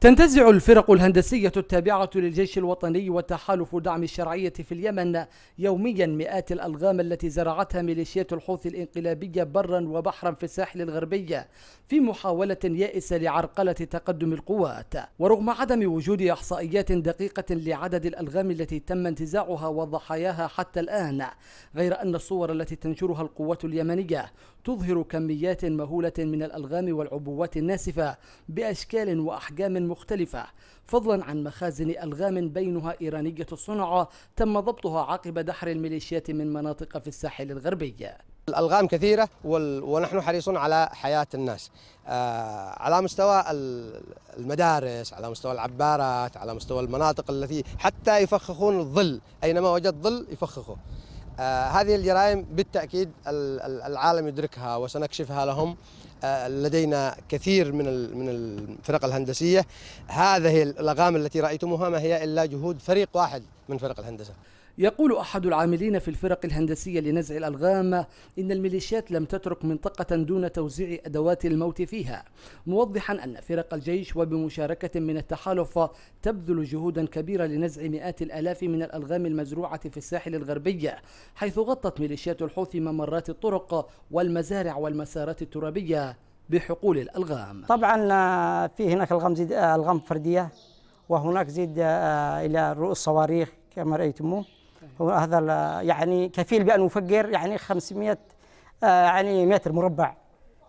تنتزع الفرق الهندسية التابعة للجيش الوطني وتحالف دعم الشرعية في اليمن يوميا مئات الألغام التي زرعتها ميليشيات الحوثي الانقلابية برا وبحرا في الساحل الغربي في محاولة يائسة لعرقلة تقدم القوات ورغم عدم وجود إحصائيات دقيقة لعدد الألغام التي تم انتزاعها وضحاياها حتى الآن غير أن الصور التي تنشرها القوات اليمنية تظهر كميات مهولة من الألغام والعبوات الناسفة بأشكال وأحجام مختلفة فضلا عن مخازن ألغام بينها إيرانية الصنع تم ضبطها عقب دحر الميليشيات من مناطق في الساحل الغربي الألغام كثيرة ونحن حريصون على حياة الناس آه، على مستوى المدارس على مستوى العبارات على مستوى المناطق التي حتى يفخخون الظل أينما وجد ظل يفخخه آه، هذه الجرائم بالتأكيد العالم يدركها وسنكشفها لهم لدينا كثير من من الفرق الهندسيه هذه الاغام التي رايتموها ما هي الا جهود فريق واحد من فرق الهندسه يقول أحد العاملين في الفرق الهندسية لنزع الألغام إن الميليشيات لم تترك منطقة دون توزيع أدوات الموت فيها موضحا أن فرق الجيش وبمشاركة من التحالف تبذل جهودا كبيرة لنزع مئات الآلاف من الألغام المزروعة في الساحل الغربي حيث غطت ميليشيات الحوثي ممرات الطرق والمزارع والمسارات الترابية بحقول الألغام طبعا آه، في هناك الغم زيد آه، ألغام فردية وهناك زيد آه، إلى رؤوس صواريخ كما رأيتموه هذا يعني كفيل بأن يفجر يعني 500 يعني متر مربع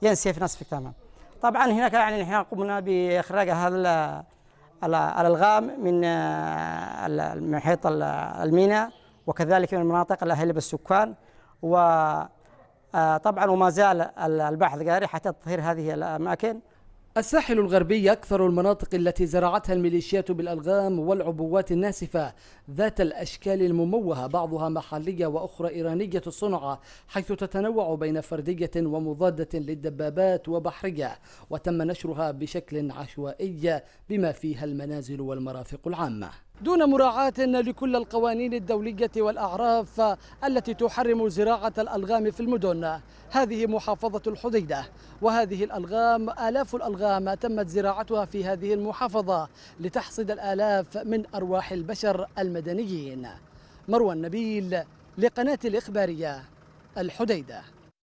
ينسف نصفك تمام طبعا هناك يعني نحن قمنا بإخراج هذا الألغام من محيط الميناء وكذلك من المناطق الاهل بالسكان و آه، طبعا وما زال البحث جاري حتى تطهير هذه الأماكن الساحل الغربي أكثر المناطق التي زرعتها الميليشيات بالألغام والعبوات الناسفة ذات الأشكال المموهة بعضها محلية وأخرى إيرانية الصنع حيث تتنوع بين فردية ومضادة للدبابات وبحرية وتم نشرها بشكل عشوائي بما فيها المنازل والمرافق العامة دون مراعاة لكل القوانين الدولية والأعراف التي تحرم زراعة الألغام في المدن هذه محافظة الحديدة وهذه الألغام آلاف الألغام تمت زراعتها في هذه المحافظة لتحصد الآلاف من أرواح البشر المدنيين مروى النبيل لقناة الإخبارية الحديدة